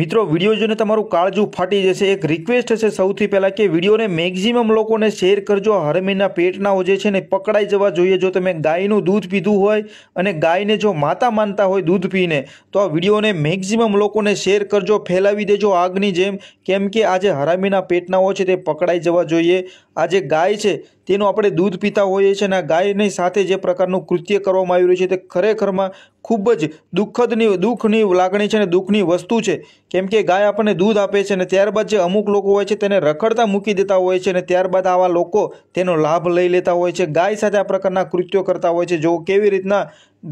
મિત્રો વિડીયો જોઈને તમારું કાળજું ફાટી જશે એક રિક્વેસ્ટ છે સૌથી પહેલાં કે વિડીયોને મેક્ઝિમમ લોકોને શેર કરજો હરમીના પેટનાઓ જે છે ને પકડાઈ જવા જોઈએ જો તમે ગાયનું દૂધ પીધું હોય અને ગાયને જો માતા માનતા હોય દૂધ પીને તો આ વિડીયોને મેક્ઝિમમ લોકોને શેર કરજો ફેલાવી દેજો આગની જેમ કેમ કે આજે હરામીના પેટનાઓ છે તે પકડાઈ જવા જોઈએ આ જે ગાય છે તેનું આપણે દૂધ પીતા હોઈએ છીએ અને આ ગાયની સાથે જે પ્રકારનું કૃત્ય કરવામાં આવી રહ્યું છે તે ખરેખરમાં ખૂબ જ દુઃખદની દુઃખની લાગણી છે અને દુઃખની વસ્તુ છે કેમ કે ગાય આપણને દૂધ આપે છે અને ત્યારબાદ જે અમુક લોકો હોય છે તેને રખડતા મૂકી દેતા હોય છે અને ત્યારબાદ આવા લોકો તેનો લાભ લઈ લેતા હોય છે ગાય સાથે આ પ્રકારના કૃત્યો કરતા હોય છે જો કેવી રીતના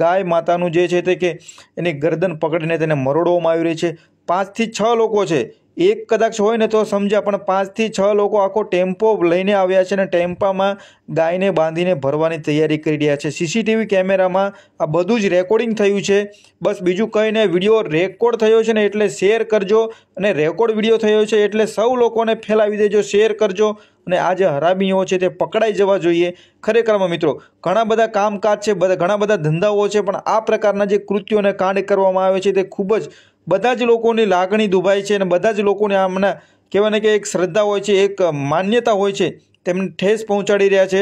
ગાય માતાનું જે છે તે કે એની ગરદન પકડીને તેને મરોડવામાં આવી રહી છે પાંચથી છ લોકો છે એક કદાચ હોય ને તો સમજ્યા પણ પાંચથી છ લોકો આખો ટેમ્પો લઈને આવ્યા છે અને ટેમ્પામાં ગાયને બાંધીને ભરવાની તૈયારી કરી રહ્યા છે સીસીટીવી કેમેરામાં આ બધું જ રેકોર્ડિંગ થયું છે બસ બીજું કંઈ ને વિડીયો રેકોર્ડ થયો છે ને એટલે શેર કરજો અને રેકોર્ડ વિડીયો થયો છે એટલે સૌ લોકોને ફેલાવી દેજો શેર કરજો અને આ જે હરામીઓ છે તે પકડાઈ જવા જોઈએ ખરેખરમાં મિત્રો ઘણા બધા કામકાજ છે બધા ઘણા બધા ધંધાઓ છે પણ આ પ્રકારના જે કૃત્યોને કાંડ કરવામાં આવે છે તે ખૂબ જ બધા જ લોકોની લાગણી દુભાય છે અને બધા જ લોકોને આમના કહેવાય કે એક શ્રદ્ધા હોય છે એક માન્યતા હોય છે તેમને ઠેસ પહોંચાડી રહ્યા છે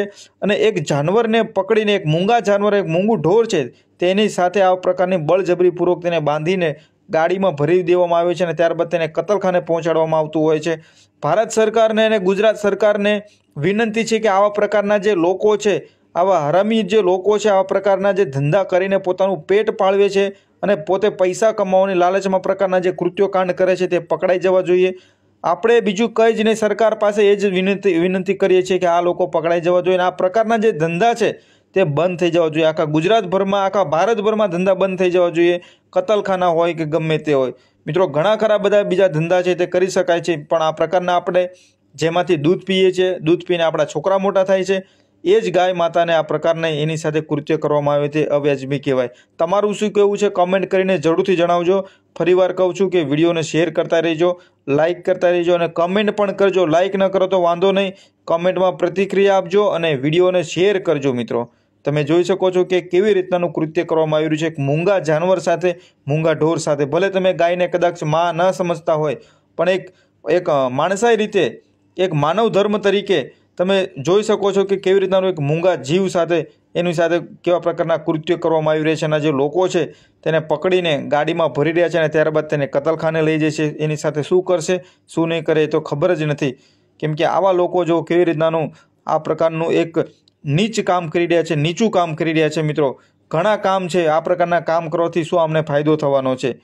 અને એક જાનવરને પકડીને એક મૂંગા જાનવર એક મૂંગું ઢોર છે તેની સાથે આ પ્રકારની બળજબરીપૂર્વક તેને બાંધીને ગાડીમાં ભરી દેવામાં આવે છે અને ત્યારબાદ તેને કતલખાને પહોંચાડવામાં આવતું હોય છે ભારત સરકારને અને ગુજરાત સરકારને વિનંતી છે કે આવા પ્રકારના જે લોકો છે આવા હરામી જે લોકો છે આવા પ્રકારના જે ધંધા કરીને પોતાનું પેટ પાળવે છે અને પોતે પૈસા કમાવાની લાલચમાં પ્રકારના જે કૃત્યો કાંડ કરે છે તે પકડાઈ જવા જોઈએ આપણે બીજું કંઈ જ નહીં સરકાર પાસે એ જ વિનંતી વિનંતી કરીએ છીએ કે આ લોકો પકડાઈ જવા જોઈએ આ પ્રકારના જે ધંધા છે તે બંધ થઈ જવા જોઈએ આખા ગુજરાતભરમાં આખા ભારતભરમાં ધંધા બંધ થઈ જવા જોઈએ કતલખાના હોય કે ગમે તે હોય મિત્રો ઘણા ખરા બધા બીજા ધંધા છે તે કરી શકાય છે પણ આ પ્રકારના આપણે જેમાંથી દૂધ પીએ છીએ દૂધ પીને આપણા છોકરા મોટા થાય છે એ જ ગાય માતાને આ પ્રકારના એની સાથે કૃત્ય કરવામાં આવે તે અવ્યાજબી કહેવાય તમારું શું કહેવું છે કમેન્ટ કરીને જરૂરથી જણાવજો ફરીવાર કહું છું કે વિડીયોને શેર કરતા રહેજો લાઇક કરતા રહેજો અને કમેન્ટ પણ કરજો લાઇક ન કરો તો વાંધો નહીં કમેન્ટમાં પ્રતિક્રિયા આપજો અને વિડીયોને શેર કરજો મિત્રો તમે જોઈ શકો છો કે કેવી રીતનાનું કૃત્ય કરવામાં આવી રહ્યું છે એક મૂંગા જાનવર સાથે મૂંગા ઢોર સાથે ભલે તમે ગાયને કદાચ માં ન સમજતા હોય પણ એક એક માણસાઈ રીતે એક માનવ ધર્મ તરીકે તમે જોઈ શકો છો કે કેવી રીતનાનું એક મૂંગા જીવ સાથે એની સાથે કેવા પ્રકારના કૃત્યો કરવામાં આવી રહ્યા છે અને જે લોકો છે તેને પકડીને ગાડીમાં ભરી રહ્યા છે અને ત્યારબાદ તેને કતલખાને લઈ જાય એની સાથે શું કરશે શું નહીં કરે એ તો ખબર જ નથી કેમ કે આવા લોકો જો કેવી રીતનાનું આ પ્રકારનું એક નીચ કામ કરી રહ્યા છે નીચું કામ કરી રહ્યા છે મિત્રો ઘણા કામ છે આ પ્રકારના કામ કરવાથી શું આમને ફાયદો થવાનો છે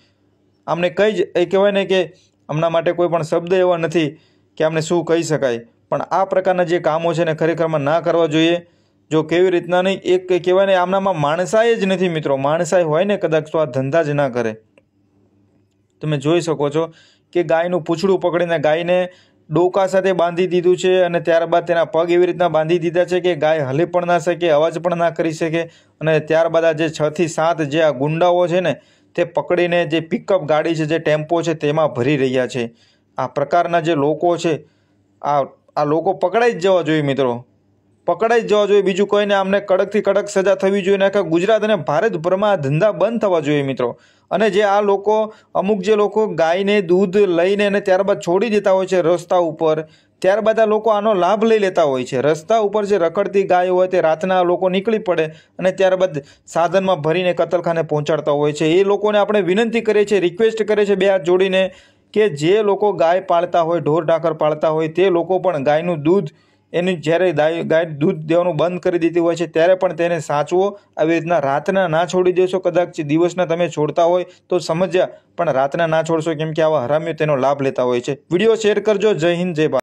આમને કંઈ જ એ કહેવાય ને કે હમણાં માટે કોઈ પણ શબ્દ એવા નથી કે આમને શું કહી શકાય પણ આ પ્રકારના જે કામો છે એને ખરેખરમાં ના કરવા જોઈએ જો કેવી રીતના નહીં એક કહેવાય ને આમનામાં માણસાય જ નથી મિત્રો માણસાય હોય ને કદાચ તો આ ધંધા જ ના કરે તમે જોઈ શકો છો કે ગાયનું પૂંછડું પકડીને ગાયને ડોકા સાથે બાંધી દીધું છે અને ત્યારબાદ તેના પગ એવી રીતના બાંધી દીધા છે કે ગાય હલી પણ ના શકે અવાજ પણ ના કરી શકે અને ત્યારબાદ આ જે છથી સાત જે આ ગુંડાઓ છે ને તે પકડીને જે પિકઅપ ગાડી છે જે ટેમ્પો છે તેમાં ભરી રહ્યા છે આ પ્રકારના જે લોકો છે આ આ લોકો પકડાઈ જ જવા જોઈએ મિત્રો પકડાઈ જ જવા જોઈએ બીજું કોઈને આમને કડકથી કડક સજા થવી જોઈએ ને આખા ગુજરાત અને ભારતભરમાં ધંધા બંધ થવા જોઈએ મિત્રો અને જે આ લોકો અમુક જે લોકો ગાયને દૂધ લઈને અને ત્યારબાદ છોડી દેતા હોય છે રસ્તા ઉપર ત્યારબાદ આ લોકો આનો લાભ લઈ લેતા હોય છે રસ્તા ઉપર જે રખડતી ગાય હોય તે રાતના લોકો નીકળી પડે અને ત્યારબાદ સાધનમાં ભરીને કતલખાને પહોંચાડતા હોય છે એ લોકોને આપણે વિનંતી કરીએ છીએ રિક્વેસ્ટ કરીએ છીએ બે હાથ જોડીને કે જે લોકો ગાય પાળતા હોય ઢોર ઢાકર પાળતા હોય તે લોકો પણ ગાયનું દૂધ એનું જ્યારે ગાય દૂધ દેવાનું બંધ કરી દીધું હોય છે ત્યારે પણ તેને સાચવો આવી રીતના રાતના ના છોડી દેશો કદાચ દિવસના તમે છોડતા હોય તો સમજ્યા પણ રાતના ના છોડશો કેમ કે આવા હરામ્યો તેનો લાભ લેતા હોય છે વિડીયો શેર કરજો જય હિન્દ જય ભારત